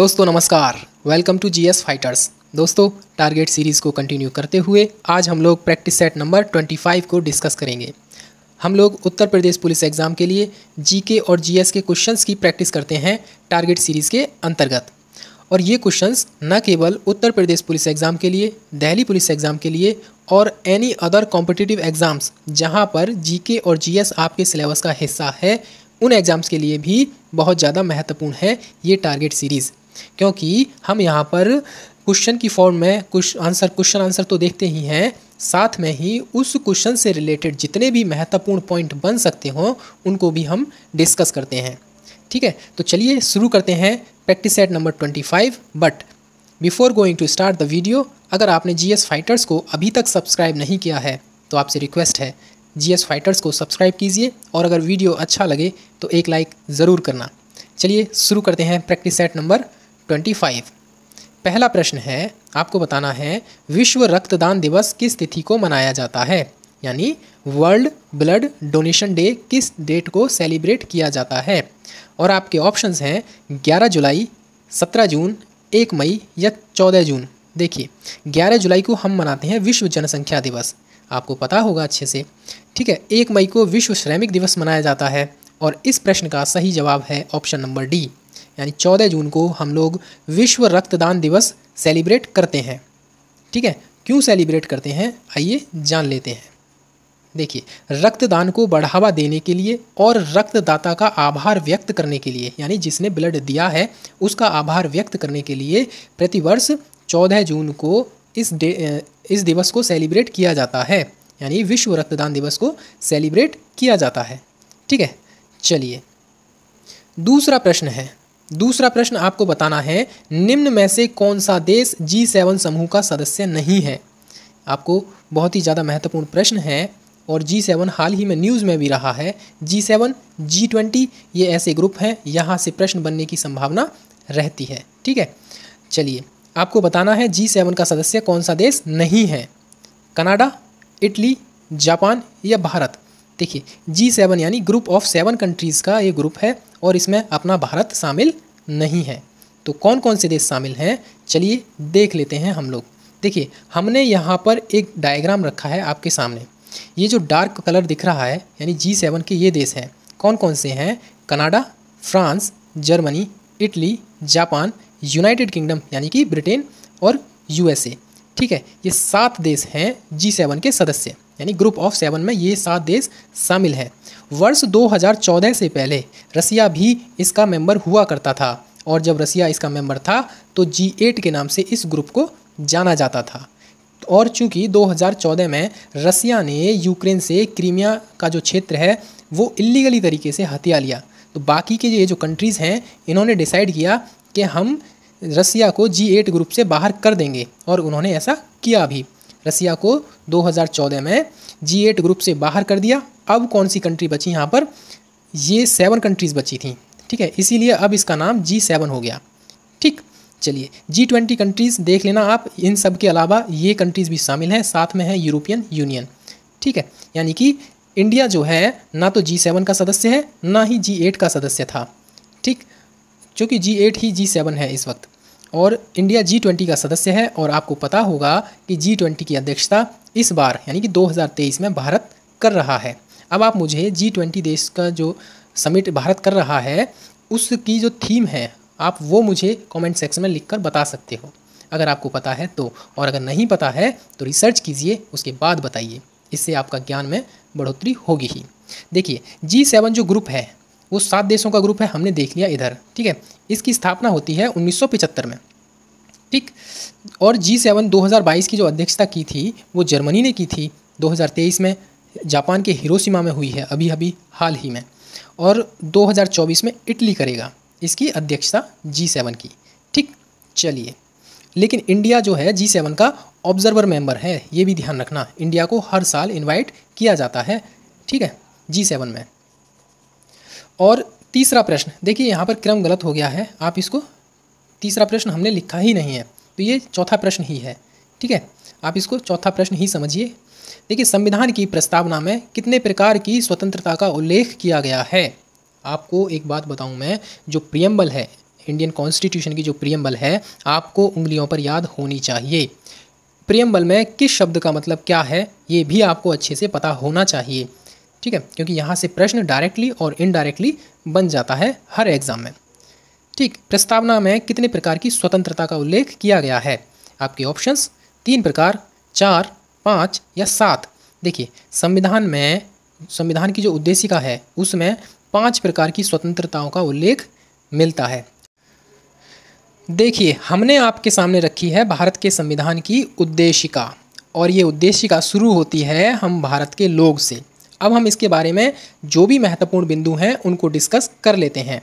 दोस्तों नमस्कार welcome to GS fighters दोस्तों टारगेट सीरीज़ को कंटिन्यू करते हुए आज हम लोग प्रैक्टिस सेट नंबर 25 को डिस्कस करेंगे हम लोग उत्तर प्रदेश पुलिस एग्ज़ाम के लिए जीके और जीएस के क्वेश्चंस की प्रैक्टिस करते हैं टारगेट सीरीज़ के अंतर्गत और ये क्वेश्चंस न केवल उत्तर प्रदेश पुलिस एग्ज़ाम के लिए दहली पुलिस एग्ज़ाम के लिए और एनी अदर कॉम्पिटिटिव एग्ज़ाम्स जहाँ पर जी और जी आपके सिलेबस का हिस्सा है उन एग्ज़ाम्स के लिए भी बहुत ज़्यादा महत्वपूर्ण है ये टारगेट सीरीज़ क्योंकि हम यहाँ पर क्वेश्चन की फॉर्म में कुछ आंसर क्वेश्चन आंसर तो देखते ही हैं साथ में ही उस क्वेश्चन से रिलेटेड जितने भी महत्वपूर्ण पॉइंट बन सकते हों उनको भी हम डिस्कस करते हैं ठीक है तो चलिए शुरू करते हैं practice set number twenty five but before going to start the video अगर आपने जी एस फाइटर्स को अभी तक सब्सक्राइब नहीं किया है तो आपसे रिक्वेस्ट है जी एस फाइटर्स को सब्सक्राइब कीजिए और अगर वीडियो अच्छा लगे तो एक लाइक ज़रूर करना चलिए शुरू करते हैं practice set number twenty five पहला प्रश्न है आपको बताना है विश्व रक्तदान दिवस किस तिथि को मनाया जाता है यानी वर्ल्ड ब्लड डोनेशन डे किस डेट को सेलिब्रेट किया जाता है और आपके ऑप्शंस हैं 11 जुलाई 17 जून 1 मई या 14 जून देखिए 11 जुलाई को हम मनाते हैं विश्व जनसंख्या दिवस आपको पता होगा अच्छे से ठीक है एक मई को विश्व श्रमिक दिवस मनाया जाता है और इस प्रश्न का सही जवाब है ऑप्शन नंबर डी यानी चौदह जून को हम लोग विश्व रक्तदान दिवस सेलिब्रेट करते हैं ठीक है क्यों सेलिब्रेट करते हैं आइए जान लेते हैं देखिए रक्तदान को बढ़ावा देने के लिए और रक्तदाता का आभार व्यक्त करने के लिए यानी जिसने ब्लड दिया है उसका आभार व्यक्त करने के लिए प्रतिवर्ष 14 जून को इस डे इस दिवस को सेलिब्रेट किया जाता है यानी विश्व रक्तदान दिवस को सेलिब्रेट किया जाता है ठीक है चलिए दूसरा प्रश्न है दूसरा प्रश्न आपको बताना है निम्न में से कौन सा देश जी सेवन समूह का सदस्य नहीं है आपको बहुत ही ज़्यादा महत्वपूर्ण प्रश्न है और जी सेवन हाल ही में न्यूज़ में भी रहा है जी सेवन जी ट्वेंटी ये ऐसे ग्रुप हैं यहाँ से प्रश्न बनने की संभावना रहती है ठीक है चलिए आपको बताना है जी सेवन का सदस्य कौन सा देश नहीं है कनाडा इटली जापान या भारत देखिए जी सेवन यानी ग्रुप ऑफ सेवन कंट्रीज़ का ये ग्रुप है और इसमें अपना भारत शामिल नहीं है तो कौन कौन से देश शामिल हैं चलिए देख लेते हैं हम लोग देखिए हमने यहाँ पर एक डायग्राम रखा है आपके सामने ये जो डार्क कलर दिख रहा है यानी जी सेवन के ये देश हैं कौन कौन से हैं Canada France Germany Italy Japan United Kingdom यानी कि ब्रिटेन और यूएसए ठीक है ये सात देश हैं जी सेवन के सदस्य यानी ग्रुप ऑफ सेवन में ये सात देश शामिल हैं वर्ष 2014 से पहले रसिया भी इसका मेंबर हुआ करता था और जब रसिया इसका मेंबर था तो जी एट के नाम से इस ग्रुप को जाना जाता था और चूंकि 2014 में रसिया ने यूक्रेन से क्रीमिया का जो क्षेत्र है वो इलीगली तरीके से हथिया लिया तो बाकी के ये जो कंट्रीज़ हैं इन्होंने डिसाइड किया कि हम रसिया को जी एट ग्रुप से बाहर कर देंगे और उन्होंने ऐसा किया भी रसिया को 2014 में जी एट ग्रुप से बाहर कर दिया अब कौन सी कंट्री बची यहाँ पर ये सेवन कंट्रीज़ बची थी ठीक है इसीलिए अब इसका नाम जी सेवन हो गया ठीक चलिए जी ट्वेंटी कंट्रीज़ देख लेना आप इन सब के अलावा ये कंट्रीज़ भी शामिल हैं साथ में है यूरोपियन यूनियन ठीक है यानी कि इंडिया जो है ना तो जी सेवन का सदस्य है ना ही जी एट का सदस्य था ठीक क्योंकि जी एट ही जी सेवन है इस वक्त और इंडिया जी ट्वेंटी का सदस्य है और आपको पता होगा कि जी ट्वेंटी की अध्यक्षता इस बार यानी कि 2023 में भारत कर रहा है अब आप मुझे जी ट्वेंटी देश का जो समिट भारत कर रहा है उसकी जो थीम है आप वो मुझे कमेंट सेक्शन में लिखकर बता सकते हो अगर आपको पता है तो और अगर नहीं पता है तो रिसर्च कीजिए उसके बाद बताइए इससे आपका ज्ञान में बढ़ोतरी होगी ही देखिए जी सेवन जो ग्रुप है वो सात देशों का ग्रुप है हमने देख लिया इधर ठीक है इसकी स्थापना होती है 1975 में ठीक और जी सेवन दो की जो अध्यक्षता की थी वो जर्मनी ने की थी 2023 में जापान के हिरोशिमा में हुई है अभी अभी हाल ही में और 2024 में इटली करेगा इसकी अध्यक्षता जी सेवन की ठीक चलिए लेकिन इंडिया जो है जी सेवन का ऑब्जर्वर मेंबर है ये भी ध्यान रखना इंडिया को हर साल इनवाइट किया जाता है ठीक है जी सेवन में और तीसरा प्रश्न देखिए यहाँ पर क्रम गलत हो गया है आप इसको तीसरा प्रश्न हमने लिखा ही नहीं है तो ये चौथा प्रश्न ही है ठीक है आप इसको चौथा प्रश्न ही समझिए देखिए संविधान की प्रस्तावना में कितने प्रकार की स्वतंत्रता का उल्लेख किया गया है आपको एक बात बताऊं मैं जो प्रियम्बल है इंडियन कॉन्स्टिट्यूशन की जो प्रियम्बल है आपको उंगलियों पर याद होनी चाहिए प्रियम्बल में किस शब्द का मतलब क्या है ये भी आपको अच्छे से पता होना चाहिए ठीक है क्योंकि यहाँ से प्रश्न डायरेक्टली और इनडायरेक्टली बन जाता है हर एग्ज़ाम में ठीक प्रस्तावना में कितने प्रकार की स्वतंत्रता का उल्लेख किया गया है आपके ऑप्शंस तीन प्रकार चार पाँच या सात देखिए संविधान में संविधान की जो उद्देशिका है उसमें पांच प्रकार की स्वतंत्रताओं का उल्लेख मिलता है देखिए हमने आपके सामने रखी है भारत के संविधान की उद्देशिका और ये उद्देशिका शुरू होती है हम भारत के लोग से अब हम इसके बारे में जो भी महत्वपूर्ण बिंदु हैं उनको डिस्कस कर लेते हैं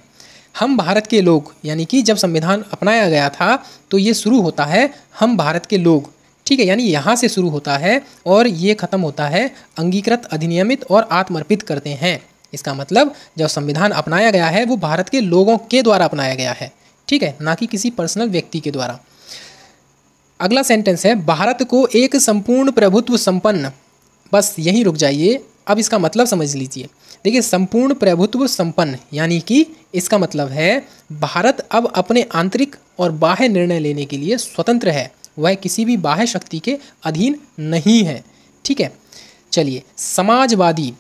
हम भारत के लोग यानी कि जब संविधान अपनाया गया था तो ये शुरू होता है हम भारत के लोग ठीक है यानी यहाँ से शुरू होता है और ये ख़त्म होता है अंगीकृत अधिनियमित और आत्मर्पित करते हैं इसका मतलब जब संविधान अपनाया गया है वो भारत के लोगों के द्वारा अपनाया गया है ठीक है ना कि किसी पर्सनल व्यक्ति के द्वारा अगला सेंटेंस है भारत को एक संपूर्ण प्रभुत्व संपन्न बस यहीं रुक जाइए अब इसका मतलब समझ लीजिए देखिए संपूर्ण प्रभुत्व संपन्न यानी कि इसका मतलब है भारत अब अपने आंतरिक और बाह्य निर्णय लेने के लिए स्वतंत्र है वह किसी भी बाह्य शक्ति के अधीन नहीं है ठीक है चलिए समाजवादी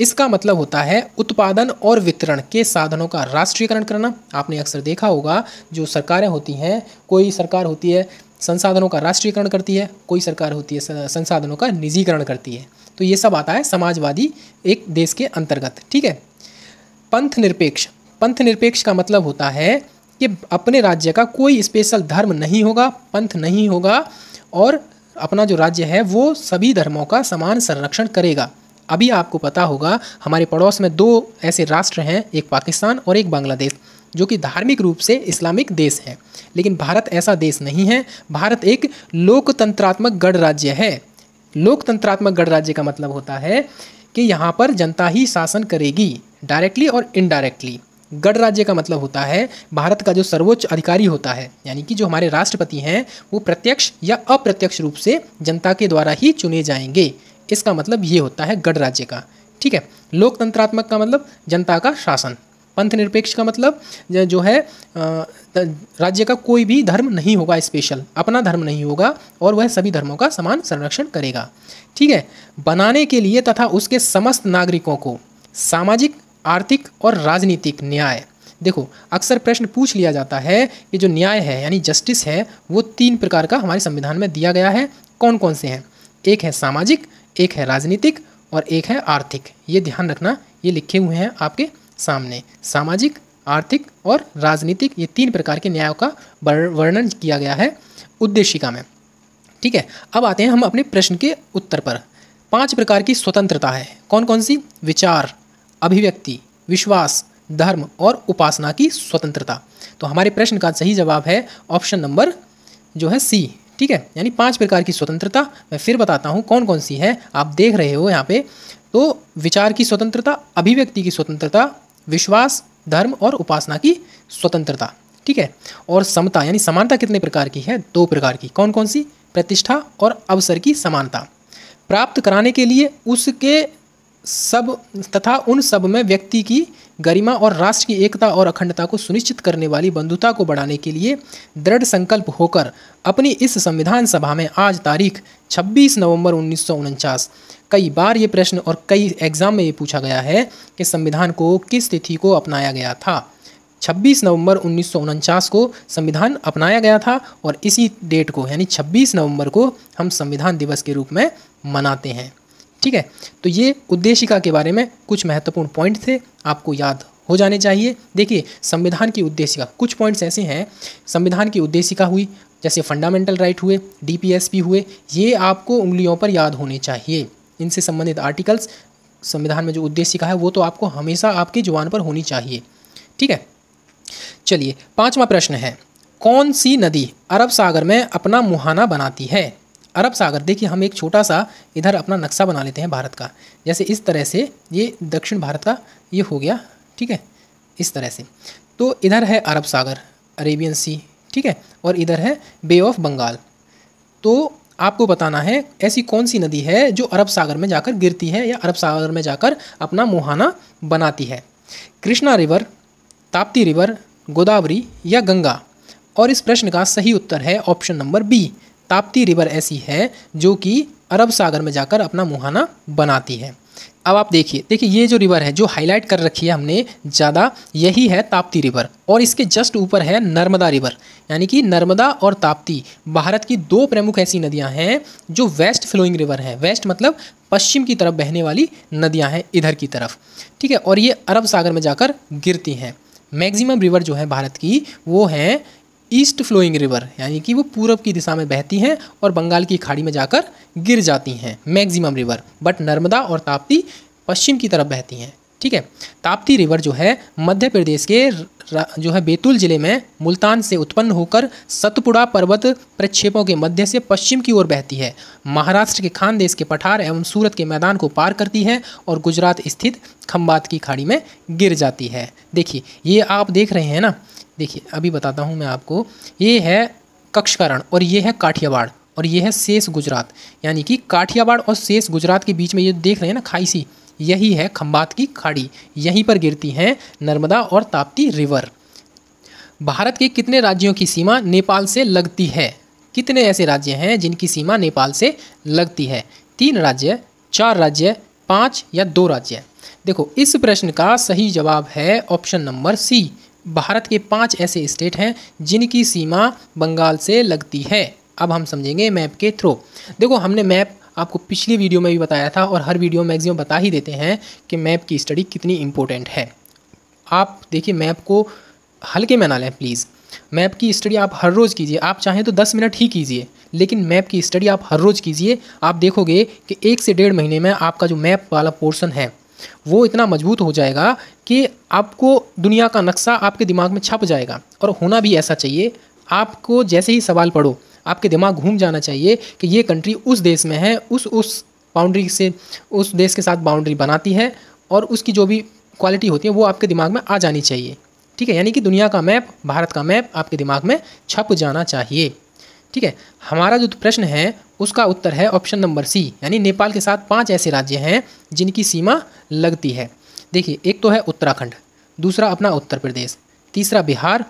इसका मतलब होता है उत्पादन और वितरण के साधनों का राष्ट्रीयकरण करना आपने अक्सर देखा होगा जो सरकारें होती हैं कोई सरकार होती है संसाधनों का राष्ट्रीयकरण करती है कोई सरकार होती है संसाधनों का निजीकरण करती है तो ये सब आता है समाजवादी एक देश के अंतर्गत ठीक है पंथ निरपेक्ष पंथ निरपेक्ष का मतलब होता है कि अपने राज्य का कोई स्पेशल धर्म नहीं होगा पंथ नहीं होगा और अपना जो राज्य है वो सभी धर्मों का समान संरक्षण करेगा अभी आपको पता होगा हमारे पड़ोस में दो ऐसे राष्ट्र हैं एक पाकिस्तान और एक बांग्लादेश जो कि धार्मिक रूप से इस्लामिक देश है लेकिन भारत ऐसा देश नहीं है भारत एक लोकतंत्रात्मक गणराज्य है लोकतंत्रात्मक गणराज्य का मतलब होता है कि यहाँ पर जनता ही शासन करेगी डायरेक्टली और इनडायरेक्टली गणराज्य का मतलब होता है भारत का जो सर्वोच्च अधिकारी होता है यानी कि जो हमारे राष्ट्रपति हैं वो प्रत्यक्ष या अप्रत्यक्ष रूप से जनता के द्वारा ही चुने जाएंगे इसका मतलब ये होता है गणराज्य का ठीक है लोकतंत्रात्मक का मतलब जनता का शासन पंथ निरपेक्ष का मतलब जो है राज्य का कोई भी धर्म नहीं होगा स्पेशल अपना धर्म नहीं होगा और वह सभी धर्मों का समान संरक्षण करेगा ठीक है बनाने के लिए तथा उसके समस्त नागरिकों को सामाजिक आर्थिक और राजनीतिक न्याय देखो अक्सर प्रश्न पूछ लिया जाता है कि जो न्याय है यानी जस्टिस है वो तीन प्रकार का हमारे संविधान में दिया गया है कौन कौन से हैं एक है सामाजिक एक है राजनीतिक और एक है आर्थिक ये ध्यान रखना ये लिखे हुए हैं आपके सामने सामाजिक आर्थिक और राजनीतिक ये तीन प्रकार के न्यायों का वर्णन किया गया है उद्देशिका में ठीक है अब आते हैं हम अपने प्रश्न के उत्तर पर पांच प्रकार की स्वतंत्रता है कौन कौन सी विचार अभिव्यक्ति विश्वास धर्म और उपासना की स्वतंत्रता तो हमारे प्रश्न का सही जवाब है ऑप्शन नंबर जो है सी ठीक है यानी पांच प्रकार की स्वतंत्रता मैं फिर बताता हूँ कौन कौन सी है आप देख रहे हो यहाँ पे तो विचार की स्वतंत्रता अभिव्यक्ति की स्वतंत्रता विश्वास धर्म और उपासना की स्वतंत्रता ठीक है और समता यानी समानता कितने प्रकार की है दो प्रकार की कौन कौन सी प्रतिष्ठा और अवसर की समानता प्राप्त कराने के लिए उसके सब तथा उन सब में व्यक्ति की गरिमा और राष्ट्र की एकता और अखंडता को सुनिश्चित करने वाली बंधुता को बढ़ाने के लिए दृढ़ संकल्प होकर अपनी इस संविधान सभा में आज तारीख 26 नवंबर उन्नीस कई बार ये प्रश्न और कई एग्जाम में ये पूछा गया है कि संविधान को किस तिथि को अपनाया गया था 26 नवंबर उन्नीस को संविधान अपनाया गया था और इसी डेट को यानी 26 नवंबर को हम संविधान दिवस के रूप में मनाते हैं ठीक है तो ये उद्देशिका के बारे में कुछ महत्वपूर्ण पॉइंट थे आपको याद हो जाने चाहिए देखिए संविधान की उद्देशिका कुछ पॉइंट्स ऐसे हैं संविधान की उद्देशिका हुई जैसे फंडामेंटल राइट हुए डीपीएसपी हुए ये आपको उंगलियों पर याद होने चाहिए इनसे संबंधित आर्टिकल्स संविधान में जो उद्देशिका है वो तो आपको हमेशा आपकी जुबान पर होनी चाहिए ठीक है चलिए पांचवा प्रश्न है कौन सी नदी अरब सागर में अपना मुहाना बनाती है अरब सागर देखिए हम एक छोटा सा इधर अपना नक्शा बना लेते हैं भारत का जैसे इस तरह से ये दक्षिण भारत का ये हो गया ठीक है इस तरह से तो इधर है अरब सागर अरेबियन सी ठीक है और इधर है बे ऑफ बंगाल तो आपको बताना है ऐसी कौन सी नदी है जो अरब सागर में जाकर गिरती है या अरब सागर में जाकर अपना मुहाना बनाती है कृष्णा रिवर ताप्ती रिवर गोदावरी या गंगा और इस प्रश्न का सही उत्तर है option number B Tapti river ऐसी है जो कि अरब सागर में जाकर अपना मुहाना बनाती है अब आप देखिए देखिए ये जो रिवर है जो हाईलाइट कर रखी है हमने ज़्यादा यही है ताप्ती रिवर और इसके जस्ट ऊपर है नर्मदा रिवर यानी कि नर्मदा और ताप्ती भारत की दो प्रमुख ऐसी नदियां हैं जो वेस्ट फ्लोइंग रिवर हैं वेस्ट मतलब पश्चिम की तरफ बहने वाली नदियां हैं इधर की तरफ ठीक है और ये अरब सागर में जाकर गिरती हैं मैक्सिमम रिवर जो है भारत की वो हैं ईस्ट फ्लोइंग रिवर यानी कि वो पूरब की दिशा में बहती हैं और बंगाल की खाड़ी में जाकर गिर जाती हैं मैक्सिमम रिवर बट नर्मदा और ताप्ती पश्चिम की तरफ बहती हैं ठीक है ताप्ती रिवर जो है मध्य प्रदेश के जो है बैतूल ज़िले में मुल्तान से उत्पन्न होकर सतपुड़ा पर्वत प्रक्षेपों के मध्य से पश्चिम की ओर बहती है महाराष्ट्र के खानदेश के पठार एवं सूरत के मैदान को पार करती है और गुजरात स्थित खम्बात की खाड़ी में गिर जाती है देखिए ये आप देख रहे हैं ना देखिए अभी बताता हूँ मैं आपको ये है कक्षकरण और ये है काठियावाड़ और ये है शेष गुजरात यानी कि काठियावाड़ और शेष गुजरात के बीच में ये देख रहे हैं ना खाइसी यही है खम्बात की खाड़ी यहीं पर गिरती हैं नर्मदा और ताप्ती रिवर भारत के कितने राज्यों की सीमा नेपाल से लगती है कितने ऐसे राज्य हैं जिनकी सीमा नेपाल से लगती है तीन राज्य चार राज्य पाँच या दो राज्य देखो इस प्रश्न का सही जवाब है ऑप्शन नंबर सी भारत के पांच ऐसे स्टेट हैं जिनकी सीमा बंगाल से लगती है अब हम समझेंगे मैप के थ्रू देखो हमने मैप आपको पिछली वीडियो में भी बताया था और हर वीडियो मैक्सिमम बता ही देते हैं कि मैप की स्टडी कितनी इम्पोर्टेंट है आप देखिए मैप को हल्के में ना लें प्लीज़ मैप की स्टडी आप हर रोज़ कीजिए आप चाहें तो दस मिनट ही कीजिए लेकिन मैप की स्टडी आप हर रोज़ कीजिए आप देखोगे कि एक से डेढ़ महीने में आपका जो मैप वाला पोर्शन है वो इतना मजबूत हो जाएगा कि आपको दुनिया का नक्शा आपके दिमाग में छप जाएगा और होना भी ऐसा चाहिए आपको जैसे ही सवाल पढ़ो आपके दिमाग घूम जाना चाहिए कि ये कंट्री उस देश में है उस उस बाउंड्री से उस देश के साथ बाउंड्री बनाती है और उसकी जो भी क्वालिटी होती है वो आपके दिमाग में आ जानी चाहिए ठीक है यानी कि दुनिया का मैप भारत का मैप आपके दिमाग में छप जाना चाहिए ठीक है हमारा जो प्रश्न है उसका उत्तर है ऑप्शन नंबर सी यानी नेपाल के साथ पांच ऐसे राज्य हैं जिनकी सीमा लगती है देखिए एक तो है उत्तराखंड दूसरा अपना उत्तर प्रदेश तीसरा बिहार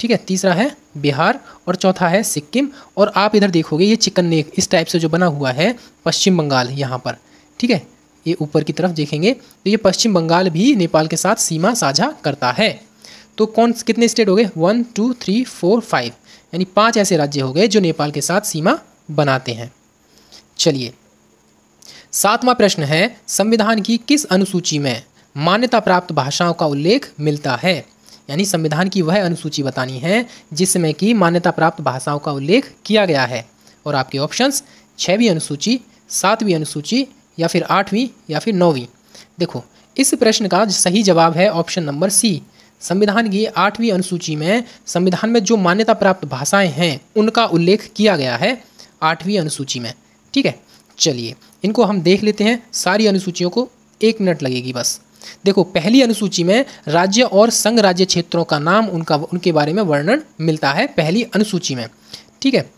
ठीक है तीसरा है बिहार और चौथा है सिक्किम और आप इधर देखोगे ये चिकन नेक इस टाइप से जो बना हुआ है पश्चिम बंगाल यहाँ पर ठीक है ये ऊपर की तरफ देखेंगे तो ये पश्चिम बंगाल भी नेपाल के साथ सीमा साझा करता है तो कौन कितने स्टेट हो गए one two three four five यानी पांच ऐसे राज्य हो गए जो नेपाल के साथ सीमा बनाते हैं चलिए सातवां प्रश्न है संविधान की किस अनुसूची में मान्यता प्राप्त भाषाओं का उल्लेख मिलता है यानी संविधान की वह अनुसूची बतानी है जिसमें कि मान्यता प्राप्त भाषाओं का उल्लेख किया गया है और आपके ऑप्शंस छवीं अनुसूची सातवीं अनुसूची या फिर आठवीं या फिर नौवीं देखो इस प्रश्न का सही जवाब है ऑप्शन नंबर सी संविधान की आठवीं अनुसूची में संविधान में जो मान्यता प्राप्त भाषाएं हैं उनका उल्लेख किया गया है आठवीं अनुसूची में ठीक है चलिए इनको हम देख लेते हैं सारी अनुसूचियों को एक मिनट लगेगी बस देखो पहली अनुसूची में राज्य और संघ राज्य क्षेत्रों का नाम उनका उनके बारे में वर्णन मिलता है पहली अनुसूची में ठीक है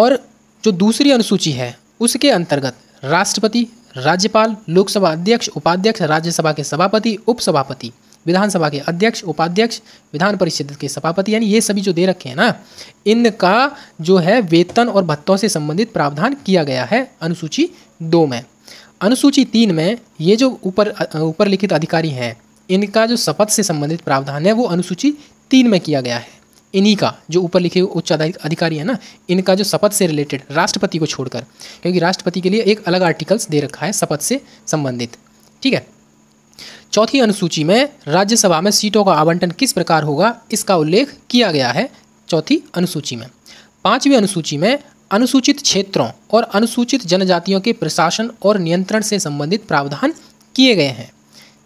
और जो दूसरी अनुसूची है उसके अंतर्गत राष्ट्रपति राज्यपाल लोकसभा अध्यक्ष उपाध्यक्ष राज्यसभा के सभापति उपसभापति विधानसभा के अध्यक्ष उपाध्यक्ष विधान परिषद के सभापति यानी ये सभी जो दे रखे हैं ना इनका जो है वेतन और भत्तों से संबंधित प्रावधान किया गया है अनुसूची दो में अनुसूची तीन में ये जो ऊपर ऊपर लिखित अधिकारी हैं इनका जो शपथ से संबंधित प्रावधान है वो अनुसूची तीन में किया गया है इन्हीं का जो ऊपर लिखे उच्च अधिकारी है ना इनका जो शपथ से रिलेटेड राष्ट्रपति को छोड़कर क्योंकि राष्ट्रपति के लिए एक अलग आर्टिकल्स दे रखा है शपथ से संबंधित ठीक है चौथी अनुसूची में राज्यसभा में सीटों का आवंटन किस प्रकार होगा इसका उल्लेख किया गया है चौथी अनुसूची में पांचवी अनुसूची में अनुसूचित क्षेत्रों और अनुसूचित जनजातियों के प्रशासन और नियंत्रण से संबंधित प्रावधान किए गए हैं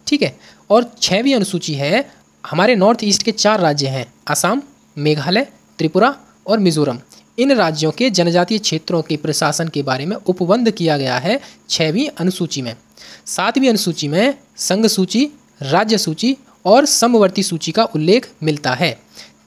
ठीक है और छवीं अनुसूची है हमारे नॉर्थ ईस्ट के चार राज्य हैं असम मेघालय त्रिपुरा और मिजोरम इन राज्यों के जनजातीय क्षेत्रों के प्रशासन के बारे में उपबंध किया गया है छवीं अनुसूची में सातवीं अनुसूची में संघ सूची राज्य सूची और समवर्ती सूची का उल्लेख मिलता है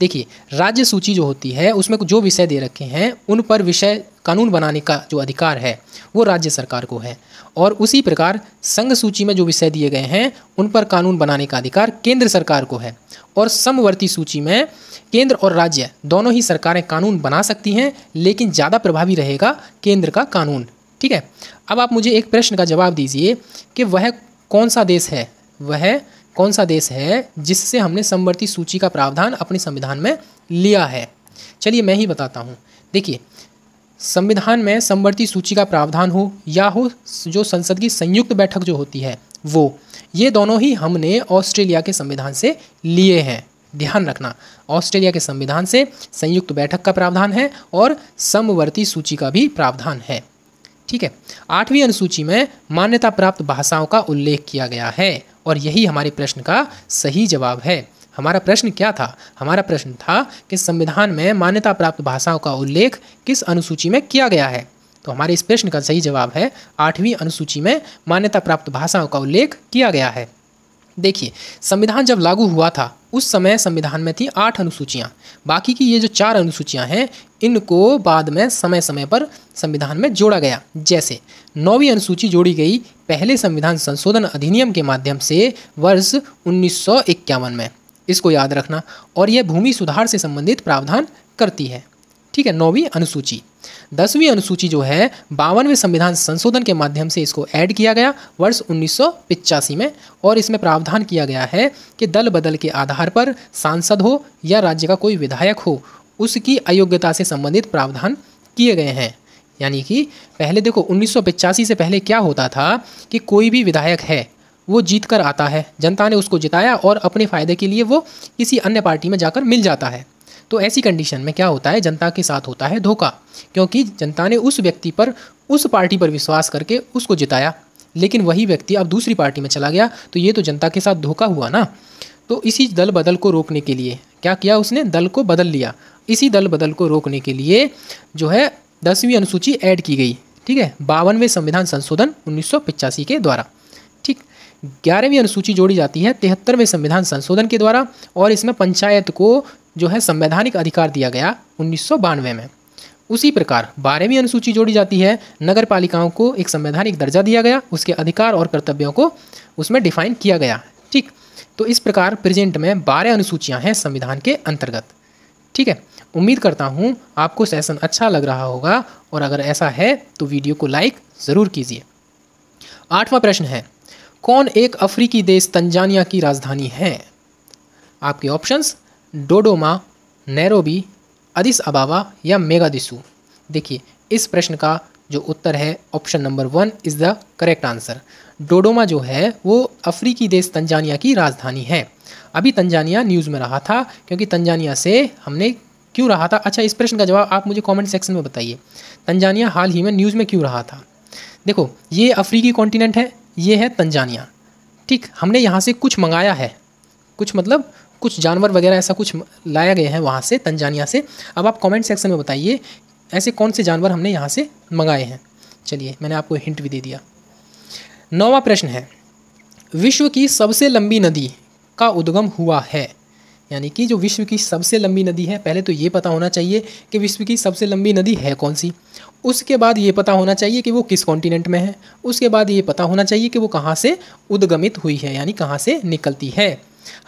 देखिए राज्य सूची जो होती है उसमें जो विषय दे रखे हैं उन पर विषय कानून बनाने का जो अधिकार है वो राज्य सरकार को है और उसी प्रकार संघ सूची में जो विषय दिए गए हैं उन पर कानून बनाने का अधिकार केंद्र सरकार को है और समवर्ती सूची में केंद्र और राज्य दोनों ही सरकारें कानून बना सकती हैं लेकिन ज़्यादा प्रभावी रहेगा केंद्र का कानून ठीक है अब आप मुझे एक प्रश्न का जवाब दीजिए कि वह कौन सा देश है वह कौन सा देश है जिससे हमने समवर्ती सूची का प्रावधान अपने संविधान में लिया है चलिए मैं ही बताता हूँ देखिए संविधान में समवर्ती सूची का प्रावधान हो या हो जो संसद की संयुक्त बैठक जो होती है वो ये दोनों ही हमने ऑस्ट्रेलिया के संविधान से लिए हैं ध्यान रखना ऑस्ट्रेलिया के संविधान से संयुक्त बैठक का प्रावधान है और समवर्ती सूची का भी प्रावधान है ठीक है आठवीं अनुसूची में मान्यता प्राप्त भाषाओं का उल्लेख किया गया है और यही हमारे प्रश्न का सही जवाब है हमारा प्रश्न क्या था हमारा प्रश्न था कि संविधान में मान्यता प्राप्त भाषाओं का उल्लेख किस अनुसूची में किया गया है तो हमारे इस प्रश्न का सही जवाब है आठवीं अनुसूची में मान्यता प्राप्त भाषाओं का उल्लेख किया गया है देखिए संविधान जब लागू हुआ था उस समय संविधान में थी आठ अनुसूचियाँ बाकी की ये जो चार अनुसूचियाँ हैं इनको बाद में समय समय पर संविधान में जोड़ा गया जैसे नौवीं अनुसूची जोड़ी गई पहले संविधान संशोधन अधिनियम के माध्यम से वर्ष उन्नीस में इसको याद रखना और यह भूमि सुधार से संबंधित प्रावधान करती है ठीक है नौवीं अनुसूची दसवीं अनुसूची जो है बावनवें संविधान संशोधन के माध्यम से इसको ऐड किया गया वर्ष उन्नीस में और इसमें प्रावधान किया गया है कि दल बदल के आधार पर सांसद हो या राज्य का कोई विधायक हो उसकी अयोग्यता से संबंधित प्रावधान किए गए हैं यानी कि पहले देखो उन्नीस से पहले क्या होता था कि कोई भी विधायक है वो जीत कर आता है जनता ने उसको जिताया और अपने फ़ायदे के लिए वो किसी अन्य पार्टी में जाकर मिल जाता है तो ऐसी कंडीशन में क्या होता है जनता के साथ होता है धोखा क्योंकि जनता ने उस व्यक्ति पर उस पार्टी पर विश्वास करके उसको जिताया लेकिन वही व्यक्ति अब दूसरी पार्टी में चला गया तो ये तो जनता के साथ धोखा हुआ ना तो इसी दल बदल को रोकने के लिए क्या किया उसने दल को बदल लिया इसी दल बदल को रोकने के लिए जो है दसवीं अनुसूची ऐड की गई ठीक है बावनवें संविधान संशोधन उन्नीस के द्वारा ठीक ग्यारहवीं अनुसूची जोड़ी जाती है तिहत्तरवें संविधान संशोधन के द्वारा और इसमें पंचायत को जो है संवैधानिक अधिकार दिया गया उन्नीस में उसी प्रकार बारहवीं अनुसूची जोड़ी जाती है नगर पालिकाओं को एक संवैधानिक दर्जा दिया गया उसके अधिकार और कर्तव्यों को उसमें डिफाइन किया गया ठीक तो इस प्रकार प्रेजेंट में बारह अनुसूचियाँ हैं संविधान के अंतर्गत ठीक है उम्मीद करता हूँ आपको सेशन अच्छा लग रहा होगा और अगर ऐसा है तो वीडियो को लाइक ज़रूर कीजिए आठवां प्रश्न है कौन एक अफ्रीकी देश तंजानिया की राजधानी है आपके options Dodoma Nairobi Addis Ababa या मेगादिसू देखिए इस प्रश्न का जो उत्तर है option number one is the correct answer Dodoma जो है वो अफ्रीकी देश तंजानिया की राजधानी है अभी तंजानिया न्यूज़ में रहा था क्योंकि तंजानिया से हमने क्यों रहा था अच्छा इस प्रश्न का जवाब आप मुझे कमेंट सेक्शन में बताइए तंजानिया हाल ही में न्यूज़ में क्यों रहा था देखो ये अफ्रीकी कॉन्टिनेंट है ये है तंजानिया ठीक हमने यहाँ से कुछ मंगाया है कुछ मतलब कुछ जानवर वगैरह ऐसा कुछ लाया गया है वहाँ से तंजानिया से अब आप कमेंट सेक्शन में बताइए ऐसे कौन से जानवर हमने यहाँ से मंगाए हैं चलिए मैंने आपको हिंट भी दे दिया नौवा प्रश्न है विश्व की सबसे लंबी नदी का उद्गम हुआ है यानी कि जो विश्व की सबसे लंबी नदी है पहले तो ये पता होना चाहिए कि विश्व की सबसे लंबी नदी है कौन सी उसके बाद ये पता होना चाहिए कि वो किस कॉन्टिनेंट में है उसके बाद ये पता होना चाहिए कि वो कहाँ से उद्गमित हुई है यानी कहाँ से निकलती है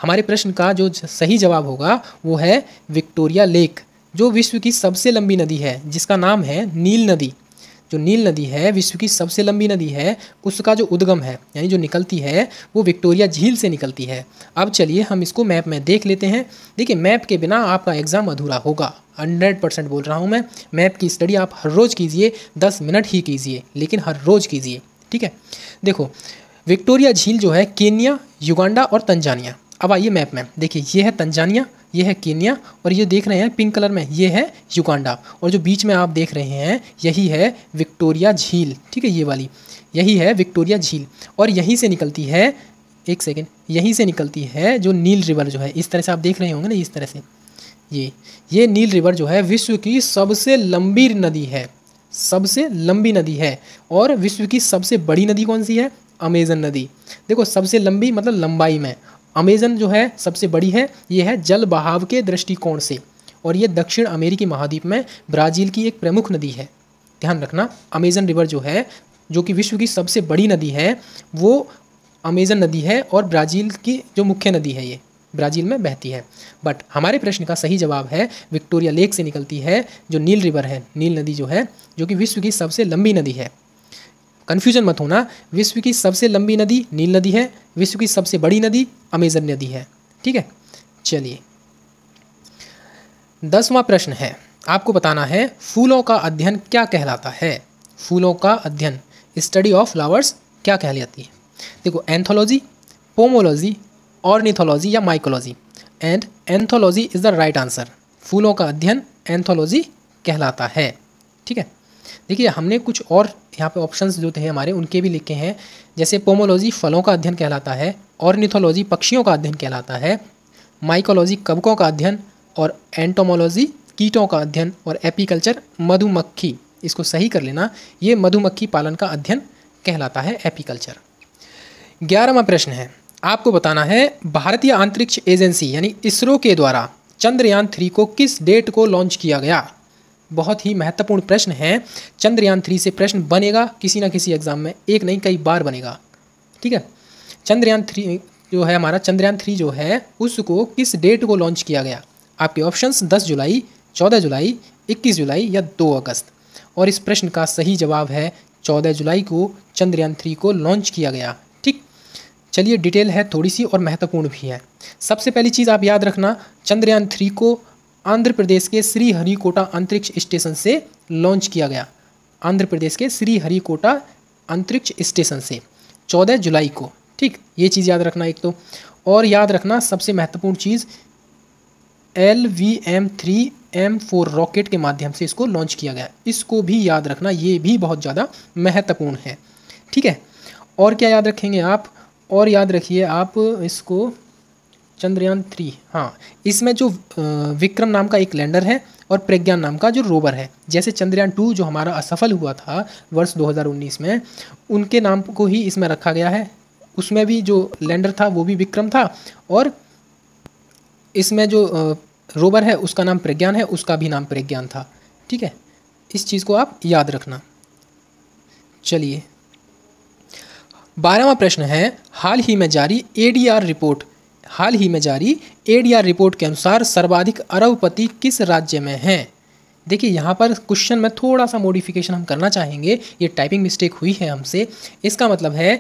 हमारे प्रश्न का जो सही जवाब होगा वो है विक्टोरिया लेक जो विश्व की सबसे लंबी नदी है जिसका नाम है नील नदी जो नील नदी है विश्व की सबसे लंबी नदी है उसका जो उद्गम है यानी जो निकलती है वो विक्टोरिया झील से निकलती है अब चलिए हम इसको मैप में देख लेते हैं देखिए मैप के बिना आपका एग्ज़ाम अधूरा होगा हंड्रेड परसेंट बोल रहा हूँ मैं मैप की स्टडी आप हर रोज़ कीजिए दस मिनट ही कीजिए लेकिन हर रोज़ कीजिए ठीक है देखो विक्टोरिया झील जो है केनिया युगांडा और तंजानिया अब आइए मैप में देखिए ये है तंजानिया ये है केनिया और ये देख रहे हैं पिंक कलर में ये है युगांडा और जो बीच में आप देख रहे हैं यही है विक्टोरिया झील ठीक है ये वाली यही है विक्टोरिया झील और यहीं से निकलती है एक सेकेंड यहीं से निकलती है जो नील रिवर जो है इस तरह से आप देख रहे होंगे ना इस तरह से ये ये नील रिवर जो है विश्व की सबसे लंबी नदी है सबसे लंबी नदी है और विश्व की सबसे बड़ी नदी कौन सी है अमेजन नदी देखो सबसे लंबी मतलब लंबाई में अमेजन जो है सबसे बड़ी है ये है जल बहाव के दृष्टिकोण से और ये दक्षिण अमेरिकी महाद्वीप में ब्राज़ील की एक प्रमुख नदी है ध्यान रखना अमेजन रिवर जो है जो कि विश्व की सबसे बड़ी नदी है वो अमेजन नदी है और ब्राज़ील की जो मुख्य नदी है ये ब्राज़ील में बहती है बट हमारे प्रश्न का सही जवाब है विक्टोरिया लेक से निकलती है जो नील रिवर है नील नदी जो है जो कि विश्व की सबसे लंबी नदी है कन्फ्यूजन मत होना विश्व की सबसे लंबी नदी नील नदी है विश्व की सबसे बड़ी नदी अमेजन नदी है ठीक है चलिए दसवां प्रश्न है आपको बताना है फूलों का अध्ययन क्या कहलाता है फूलों का अध्ययन स्टडी ऑफ फ्लावर्स क्या कहलाती है देखो एंथोलॉजी पोमोलॉजी ऑर्निथोलॉजी या mycology and anthology is the right answer फूलों का अध्ययन एंथोलॉजी कहलाता है ठीक है देखिए हमने कुछ और यहाँ पे ऑप्शंस जो थे हमारे उनके भी लिखे हैं जैसे पोमोलॉजी फलों का अध्ययन कहलाता है ऑर्निथोलॉजी पक्षियों का अध्ययन कहलाता है माइकोलॉजी कवकों का अध्ययन और एंटोमोलॉजी कीटों का अध्ययन और एपीकल्चर मधुमक्खी इसको सही कर लेना ये मधुमक्खी पालन का अध्ययन कहलाता है एपीकल्चर ग्यारहवा प्रश्न है आपको बताना है भारतीय अंतरिक्ष एजेंसी यानी इसरो के द्वारा चंद्रयान थ्री को किस डेट को लॉन्च किया गया बहुत ही महत्वपूर्ण प्रश्न है चंद्रयान थ्री से प्रश्न बनेगा किसी ना किसी एग्जाम में एक नहीं कई बार बनेगा ठीक है चंद्रयान थ्री जो है हमारा चंद्रयान थ्री जो है उसको किस डेट को लॉन्च किया गया आपके ऑप्शंस 10 जुलाई 14 जुलाई 21 जुलाई या 2 अगस्त और इस प्रश्न का सही जवाब है 14 जुलाई को चंद्रयान थ्री को लॉन्च किया गया ठीक चलिए डिटेल है थोड़ी सी और महत्वपूर्ण भी है सबसे पहली चीज़ आप याद रखना चंद्रयान थ्री को आंध्र प्रदेश के श्री हरिकोटा अंतरिक्ष स्टेशन से लॉन्च किया गया आंध्र प्रदेश के श्री हरिकोटा अंतरिक्ष स्टेशन से 14 जुलाई को ठीक ये चीज़ याद रखना एक तो और याद रखना सबसे महत्वपूर्ण चीज़ L V M three M four rocket के माध्यम से इसको लॉन्च किया गया इसको भी याद रखना ये भी बहुत ज़्यादा महत्वपूर्ण है ठीक है और क्या याद रखेंगे आप और याद रखिए आप इसको चंद्रयान थ्री हाँ इसमें जो विक्रम नाम का एक लैंडर है और प्रज्ञान नाम का जो रोवर है जैसे चंद्रयान टू जो हमारा असफल हुआ था वर्ष 2019 में उनके नाम को ही इसमें रखा गया है उसमें भी जो लैंडर था वो भी विक्रम था और इसमें जो रोवर है उसका नाम प्रज्ञान है उसका भी नाम प्रज्ञान था ठीक है इस चीज़ को आप याद रखना चलिए बारहवा प्रश्न है हाल ही में जारी एडीआर रिपोर्ट हाल ही में जारी एडीआर रिपोर्ट के अनुसार सर्वाधिक अरबपति किस राज्य में हैं देखिए यहाँ पर क्वेश्चन में थोड़ा सा मॉडिफिकेशन हम करना चाहेंगे ये टाइपिंग मिस्टेक हुई है हमसे इसका मतलब है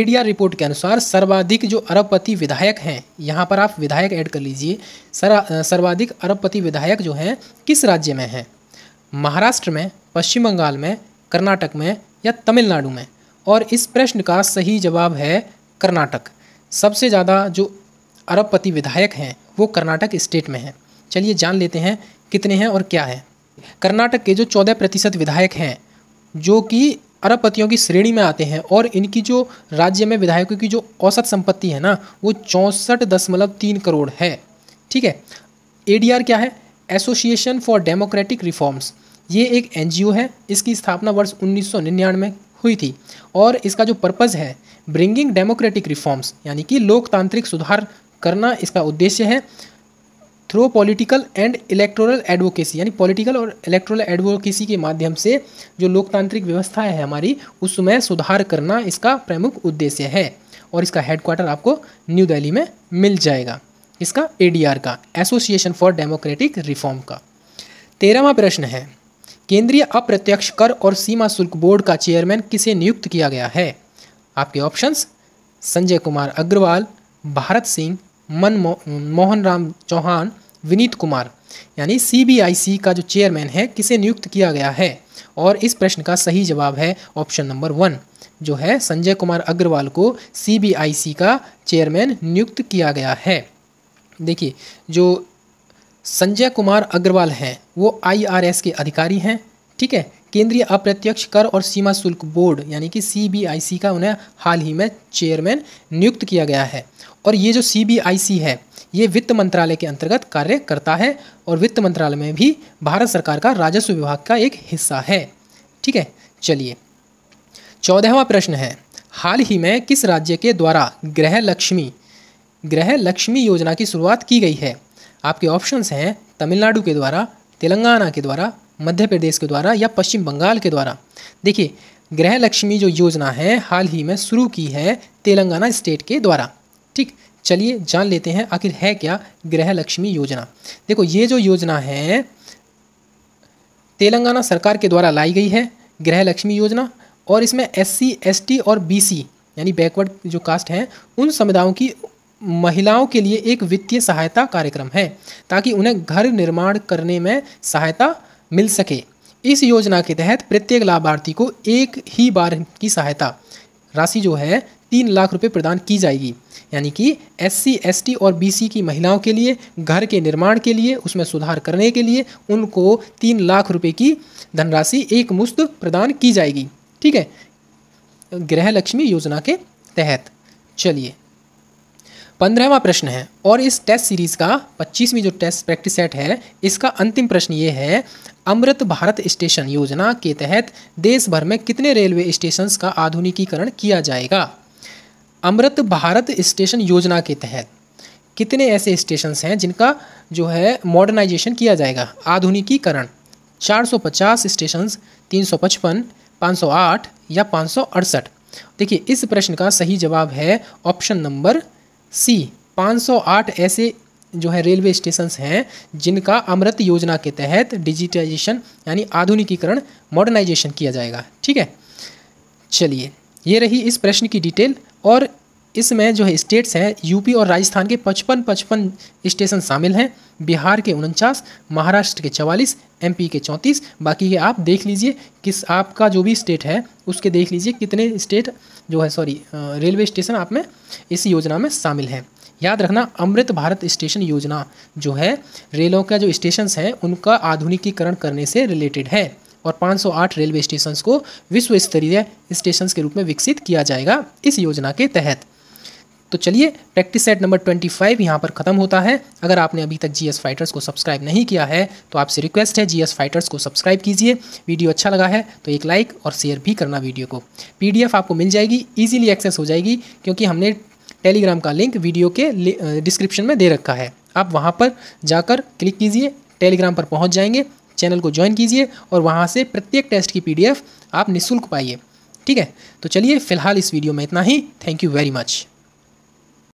एडीआर रिपोर्ट के अनुसार सर्वाधिक जो अरबपति विधायक हैं यहाँ पर आप विधायक ऐड कर लीजिए सर्वाधिक अरबपति विधायक जो हैं किस राज्य में हैं महाराष्ट्र में पश्चिम बंगाल में कर्नाटक में या तमिलनाडु में और इस प्रश्न का सही जवाब है कर्नाटक सबसे ज़्यादा जो अरबपति विधायक हैं वो कर्नाटक स्टेट में हैं चलिए जान लेते हैं कितने हैं और क्या है कर्नाटक के जो चौदह प्रतिशत विधायक हैं जो कि अरबपतियों की श्रेणी में आते हैं और इनकी जो राज्य में विधायकों की जो औसत संपत्ति है ना वो चौंसठ दशमलव तीन करोड़ है ठीक है ए क्या है एसोसिएशन फॉर डेमोक्रेटिक रिफॉर्म्स ये एक एन है इसकी स्थापना वर्ष उन्नीस में हुई थी और इसका जो पर्पज़ है ब्रिंगिंग डेमोक्रेटिक रिफॉर्म्स यानी कि लोकतांत्रिक सुधार करना इसका उद्देश्य है through political and electoral advocacy यानी पॉलिटिकल और इलेक्टोरल एडवोकेसी के माध्यम से जो लोकतांत्रिक व्यवस्था है हमारी उसमें सुधार करना इसका प्रमुख उद्देश्य है और इसका हेडक्वार्टर आपको न्यू दिल्ली में मिल जाएगा इसका ए का एसोसिएशन फॉर डेमोक्रेटिक रिफॉर्म का तेरहवा प्रश्न है केंद्रीय अप्रत्यक्ष कर और सीमा शुल्क बोर्ड का चेयरमैन किसे नियुक्त किया गया है आपके ऑप्शंस संजय कुमार अग्रवाल भारत सिंह मन मो, मोहन राम चौहान विनीत कुमार यानी सीबीआईसी का जो चेयरमैन है किसे नियुक्त किया गया है और इस प्रश्न का सही जवाब है ऑप्शन नंबर वन जो है संजय कुमार अग्रवाल को सीबीआईसी का चेयरमैन नियुक्त किया गया है देखिए जो संजय कुमार अग्रवाल हैं वो आईआरएस के अधिकारी हैं ठीक है केंद्रीय अप्रत्यक्ष कर और सीमा शुल्क बोर्ड यानी कि सीबीआईसी का उन्हें हाल ही में चेयरमैन नियुक्त किया गया है और ये जो सी है ये वित्त मंत्रालय के अंतर्गत कार्य करता है और वित्त मंत्रालय में भी भारत सरकार का राजस्व विभाग का एक हिस्सा है ठीक है चलिए चौदहवा प्रश्न है हाल ही में किस राज्य के द्वारा गृह लक्ष्मी गृह लक्ष्मी योजना की शुरुआत की गई है आपके ऑप्शंस हैं तमिलनाडु के द्वारा तेलंगाना के द्वारा मध्य प्रदेश के द्वारा या पश्चिम बंगाल के द्वारा देखिए गृह लक्ष्मी जो योजना है हाल ही में शुरू की है तेलंगाना स्टेट के द्वारा ठीक चलिए जान लेते हैं आखिर है क्या गृह लक्ष्मी योजना देखो ये जो योजना है तेलंगाना सरकार के द्वारा लाई गई है गृह लक्ष्मी योजना और इसमें एस सी एस टी और बी सी यानी बैकवर्ड जो कास्ट हैं उन समुदायों की महिलाओं के लिए एक वित्तीय सहायता कार्यक्रम है ताकि उन्हें घर निर्माण करने में सहायता मिल सके इस योजना के तहत प्रत्येक लाभार्थी को एक ही बार की सहायता राशि जो है तीन लाख रुपये प्रदान की जाएगी यानी कि एससी, एसटी और बीसी की महिलाओं के लिए घर के निर्माण के लिए उसमें सुधार करने के लिए उनको तीन लाख रुपये की धनराशि एक मुश्त प्रदान की जाएगी ठीक है गृह लक्ष्मी योजना के तहत चलिए पंद्रहवा प्रश्न है और इस टेस्ट सीरीज़ का पच्चीसवीं जो टेस्ट प्रैक्टिस सेट है इसका अंतिम प्रश्न ये है अमृत भारत स्टेशन योजना के तहत देश भर में कितने रेलवे स्टेशन का आधुनिकीकरण किया जाएगा अमृत भारत स्टेशन योजना के तहत कितने ऐसे स्टेशन हैं जिनका जो है मॉडर्नाइजेशन किया जाएगा आधुनिकीकरण 450 स्टेशन 355, 508 या पाँच देखिए इस प्रश्न का सही जवाब है ऑप्शन नंबर सी 508 ऐसे जो है रेलवे स्टेशन हैं जिनका अमृत योजना के तहत डिजिटाइजेशन यानी आधुनिकीकरण मॉडर्नाइजेशन किया जाएगा ठीक है चलिए ये रही इस प्रश्न की डिटेल और इसमें जो है स्टेट्स हैं यूपी और राजस्थान के पचपन पचपन स्टेशन शामिल हैं बिहार के उनचास महाराष्ट्र के चवालीस एमपी के चौंतीस बाकी ये आप देख लीजिए किस आपका जो भी स्टेट है उसके देख लीजिए कितने स्टेट जो है सॉरी रेलवे स्टेशन आप में इस योजना में शामिल हैं याद रखना अमृत भारत स्टेशन योजना जो है रेलों का जो स्टेशन हैं उनका आधुनिकीकरण करने से रिलेटेड है और 508 रेलवे स्टेशन को विश्व स्तरीय स्टेशन के रूप में विकसित किया जाएगा इस योजना के तहत तो चलिए प्रैक्टिस सेट नंबर 25 यहाँ पर ख़त्म होता है अगर आपने अभी तक जीएस फाइटर्स को सब्सक्राइब नहीं किया है तो आपसे रिक्वेस्ट है जीएस फाइटर्स को सब्सक्राइब कीजिए वीडियो अच्छा लगा है तो एक लाइक और शेयर भी करना वीडियो को पीडीएफ आपको मिल जाएगी ईजिली एक्सेस हो जाएगी क्योंकि हमने टेलीग्राम का लिंक वीडियो के डिस्क्रिप्शन में दे रखा है आप वहाँ पर जाकर क्लिक कीजिए टेलीग्राम पर पहुँच जाएंगे चैनल को ज्वाइन कीजिए और वहाँ से प्रत्येक टेस्ट की पीडीएफ आप निःशुल्क पाइए ठीक है तो चलिए फिलहाल इस वीडियो में इतना ही थैंक यू वेरी मच